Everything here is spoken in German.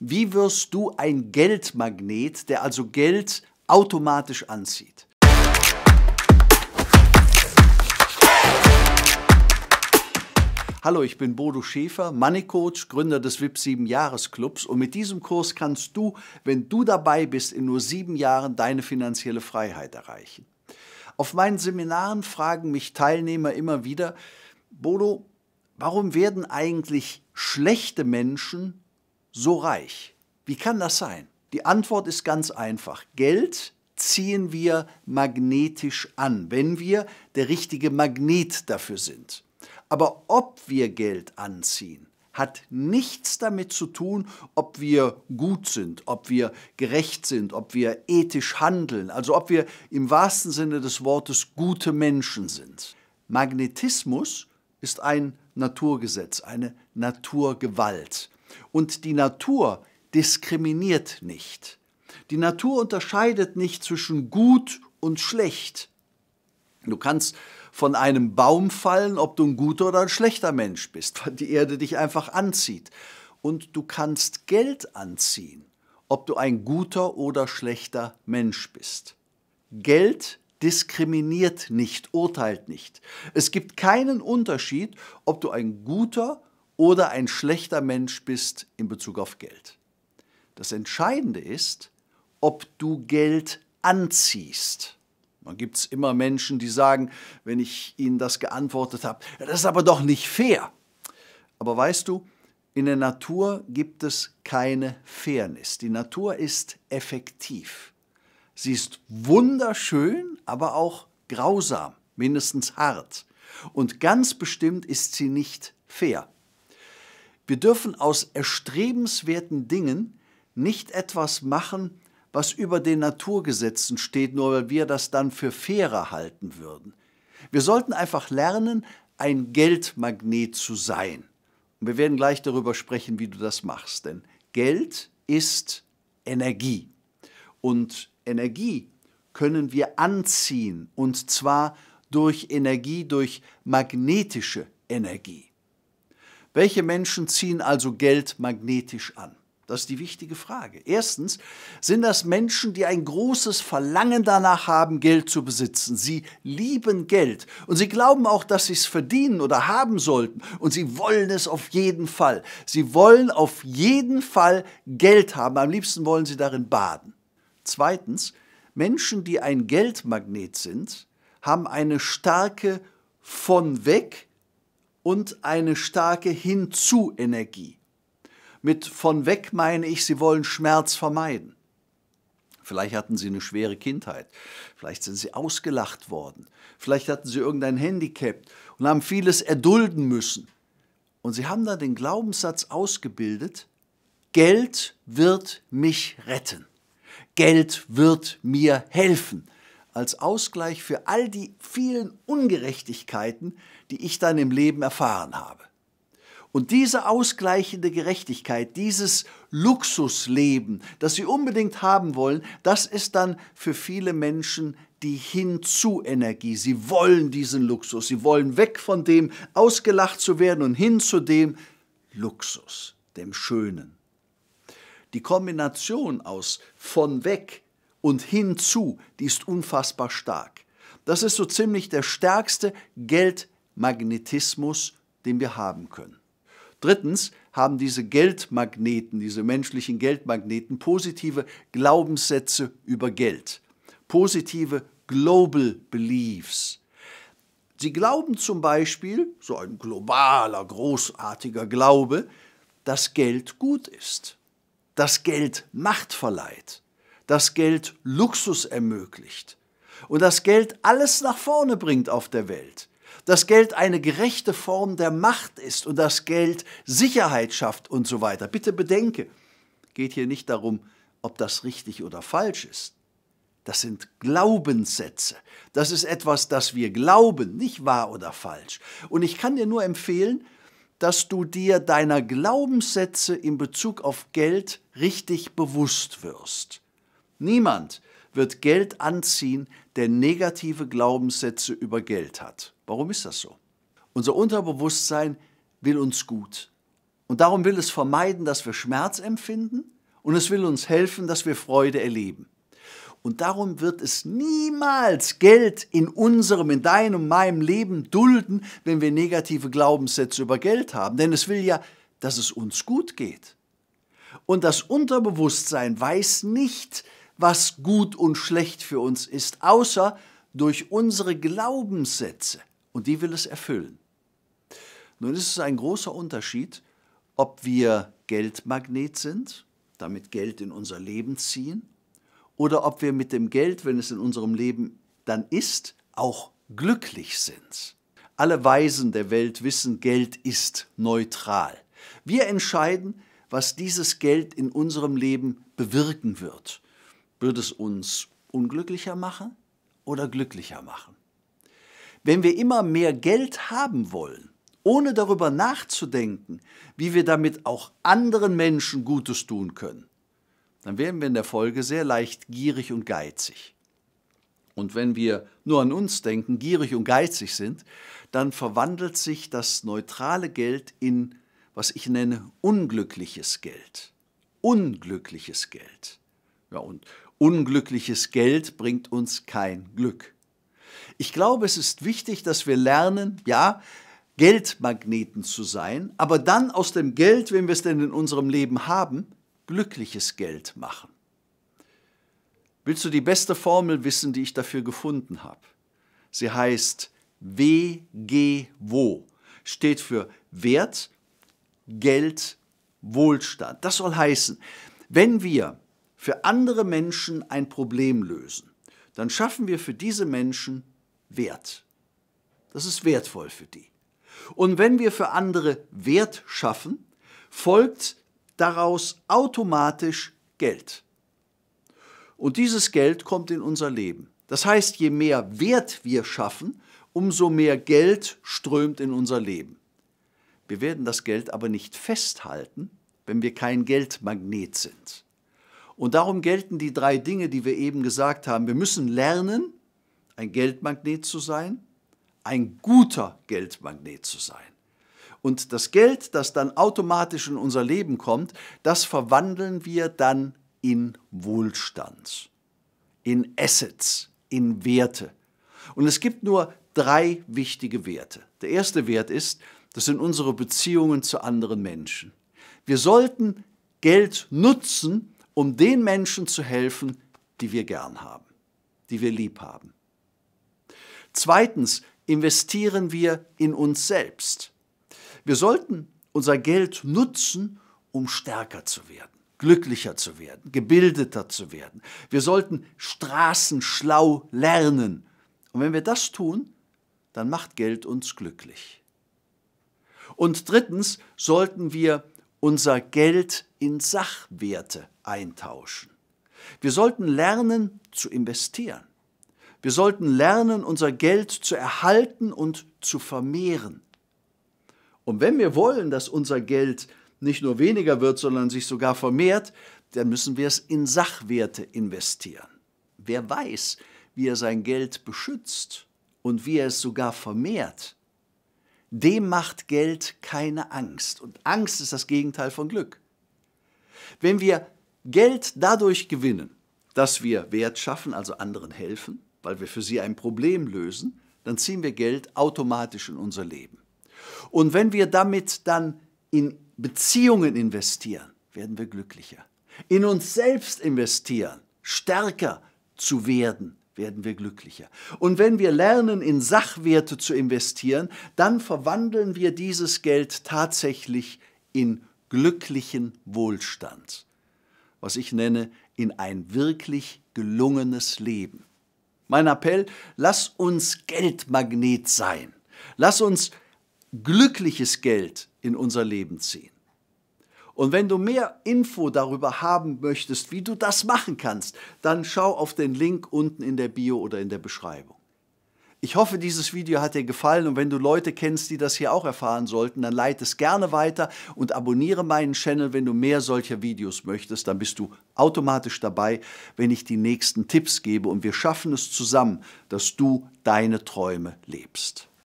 Wie wirst du ein Geldmagnet, der also Geld automatisch anzieht? Hallo, ich bin Bodo Schäfer, Money Coach, Gründer des VIP 7 Jahres Clubs und mit diesem Kurs kannst du, wenn du dabei bist, in nur sieben Jahren deine finanzielle Freiheit erreichen. Auf meinen Seminaren fragen mich Teilnehmer immer wieder, Bodo, warum werden eigentlich schlechte Menschen so reich? Wie kann das sein? Die Antwort ist ganz einfach. Geld ziehen wir magnetisch an, wenn wir der richtige Magnet dafür sind. Aber ob wir Geld anziehen, hat nichts damit zu tun, ob wir gut sind, ob wir gerecht sind, ob wir ethisch handeln, also ob wir im wahrsten Sinne des Wortes gute Menschen sind. Magnetismus ist ein Naturgesetz, eine Naturgewalt. Und die Natur diskriminiert nicht. Die Natur unterscheidet nicht zwischen gut und schlecht. Du kannst von einem Baum fallen, ob du ein guter oder ein schlechter Mensch bist, weil die Erde dich einfach anzieht. Und du kannst Geld anziehen, ob du ein guter oder schlechter Mensch bist. Geld diskriminiert nicht, urteilt nicht. Es gibt keinen Unterschied, ob du ein guter oder ein schlechter Mensch bist in Bezug auf Geld. Das Entscheidende ist, ob du Geld anziehst. Dann gibt es immer Menschen, die sagen, wenn ich ihnen das geantwortet habe, das ist aber doch nicht fair. Aber weißt du, in der Natur gibt es keine Fairness. Die Natur ist effektiv. Sie ist wunderschön, aber auch grausam, mindestens hart. Und ganz bestimmt ist sie nicht fair. Wir dürfen aus erstrebenswerten Dingen nicht etwas machen, was über den Naturgesetzen steht, nur weil wir das dann für fairer halten würden. Wir sollten einfach lernen, ein Geldmagnet zu sein. Und wir werden gleich darüber sprechen, wie du das machst, denn Geld ist Energie. Und Energie können wir anziehen, und zwar durch Energie, durch magnetische Energie. Welche Menschen ziehen also Geld magnetisch an? Das ist die wichtige Frage. Erstens sind das Menschen, die ein großes Verlangen danach haben, Geld zu besitzen. Sie lieben Geld und sie glauben auch, dass sie es verdienen oder haben sollten und sie wollen es auf jeden Fall. Sie wollen auf jeden Fall Geld haben. Am liebsten wollen sie darin baden. Zweitens, Menschen, die ein Geldmagnet sind, haben eine starke von weg und eine starke hinzu Energie. Mit von weg meine ich, sie wollen Schmerz vermeiden. Vielleicht hatten sie eine schwere Kindheit, vielleicht sind sie ausgelacht worden, vielleicht hatten sie irgendein Handicap und haben vieles erdulden müssen. Und sie haben da den Glaubenssatz ausgebildet, Geld wird mich retten. Geld wird mir helfen. Als Ausgleich für all die vielen Ungerechtigkeiten, die ich dann im Leben erfahren habe. Und diese ausgleichende Gerechtigkeit, dieses Luxusleben, das sie unbedingt haben wollen, das ist dann für viele Menschen die Hinzu-Energie. Sie wollen diesen Luxus. Sie wollen weg von dem, ausgelacht zu werden und hin zu dem Luxus, dem Schönen. Die Kombination aus von weg und hinzu, die ist unfassbar stark. Das ist so ziemlich der stärkste Geldmagnetismus, den wir haben können. Drittens haben diese Geldmagneten, diese menschlichen Geldmagneten positive Glaubenssätze über Geld, positive Global Beliefs. Sie glauben zum Beispiel, so ein globaler, großartiger Glaube, dass Geld gut ist dass Geld Macht verleiht, dass Geld Luxus ermöglicht und dass Geld alles nach vorne bringt auf der Welt, dass Geld eine gerechte Form der Macht ist und dass Geld Sicherheit schafft und so weiter. Bitte bedenke, geht hier nicht darum, ob das richtig oder falsch ist. Das sind Glaubenssätze. Das ist etwas, das wir glauben, nicht wahr oder falsch. Und ich kann dir nur empfehlen, dass du dir deiner Glaubenssätze in Bezug auf Geld richtig bewusst wirst. Niemand wird Geld anziehen, der negative Glaubenssätze über Geld hat. Warum ist das so? Unser Unterbewusstsein will uns gut. Und darum will es vermeiden, dass wir Schmerz empfinden und es will uns helfen, dass wir Freude erleben. Und darum wird es niemals Geld in unserem, in deinem, meinem Leben dulden, wenn wir negative Glaubenssätze über Geld haben. Denn es will ja, dass es uns gut geht. Und das Unterbewusstsein weiß nicht, was gut und schlecht für uns ist, außer durch unsere Glaubenssätze. Und die will es erfüllen. Nun ist es ein großer Unterschied, ob wir Geldmagnet sind, damit Geld in unser Leben ziehen, oder ob wir mit dem Geld, wenn es in unserem Leben dann ist, auch glücklich sind. Alle Weisen der Welt wissen, Geld ist neutral. Wir entscheiden, was dieses Geld in unserem Leben bewirken wird. Wird es uns unglücklicher machen oder glücklicher machen? Wenn wir immer mehr Geld haben wollen, ohne darüber nachzudenken, wie wir damit auch anderen Menschen Gutes tun können, dann werden wir in der Folge sehr leicht gierig und geizig. Und wenn wir nur an uns denken, gierig und geizig sind, dann verwandelt sich das neutrale Geld in, was ich nenne, unglückliches Geld. Unglückliches Geld. Ja, und unglückliches Geld bringt uns kein Glück. Ich glaube, es ist wichtig, dass wir lernen, ja, Geldmagneten zu sein, aber dann aus dem Geld, wenn wir es denn in unserem Leben haben, glückliches Geld machen. Willst du die beste Formel wissen, die ich dafür gefunden habe? Sie heißt WGWO, steht für Wert, Geld, Wohlstand. Das soll heißen, wenn wir für andere Menschen ein Problem lösen, dann schaffen wir für diese Menschen Wert. Das ist wertvoll für die. Und wenn wir für andere Wert schaffen, folgt daraus automatisch Geld. Und dieses Geld kommt in unser Leben. Das heißt, je mehr Wert wir schaffen, umso mehr Geld strömt in unser Leben. Wir werden das Geld aber nicht festhalten, wenn wir kein Geldmagnet sind. Und darum gelten die drei Dinge, die wir eben gesagt haben. Wir müssen lernen, ein Geldmagnet zu sein, ein guter Geldmagnet zu sein. Und das Geld, das dann automatisch in unser Leben kommt, das verwandeln wir dann in Wohlstand, in Assets, in Werte. Und es gibt nur drei wichtige Werte. Der erste Wert ist, das sind unsere Beziehungen zu anderen Menschen. Wir sollten Geld nutzen, um den Menschen zu helfen, die wir gern haben, die wir lieb haben. Zweitens investieren wir in uns selbst. Wir sollten unser Geld nutzen, um stärker zu werden, glücklicher zu werden, gebildeter zu werden. Wir sollten straßenschlau lernen. Und wenn wir das tun, dann macht Geld uns glücklich. Und drittens sollten wir unser Geld in Sachwerte eintauschen. Wir sollten lernen zu investieren. Wir sollten lernen, unser Geld zu erhalten und zu vermehren. Und wenn wir wollen, dass unser Geld nicht nur weniger wird, sondern sich sogar vermehrt, dann müssen wir es in Sachwerte investieren. Wer weiß, wie er sein Geld beschützt und wie er es sogar vermehrt, dem macht Geld keine Angst. Und Angst ist das Gegenteil von Glück. Wenn wir Geld dadurch gewinnen, dass wir Wert schaffen, also anderen helfen, weil wir für sie ein Problem lösen, dann ziehen wir Geld automatisch in unser Leben. Und wenn wir damit dann in Beziehungen investieren, werden wir glücklicher. In uns selbst investieren, stärker zu werden, werden wir glücklicher. Und wenn wir lernen, in Sachwerte zu investieren, dann verwandeln wir dieses Geld tatsächlich in glücklichen Wohlstand, was ich nenne in ein wirklich gelungenes Leben. Mein Appell, lass uns Geldmagnet sein. Lass uns glückliches Geld in unser Leben ziehen. Und wenn du mehr Info darüber haben möchtest, wie du das machen kannst, dann schau auf den Link unten in der Bio oder in der Beschreibung. Ich hoffe, dieses Video hat dir gefallen und wenn du Leute kennst, die das hier auch erfahren sollten, dann leite es gerne weiter und abonniere meinen Channel, wenn du mehr solcher Videos möchtest. Dann bist du automatisch dabei, wenn ich die nächsten Tipps gebe und wir schaffen es zusammen, dass du deine Träume lebst.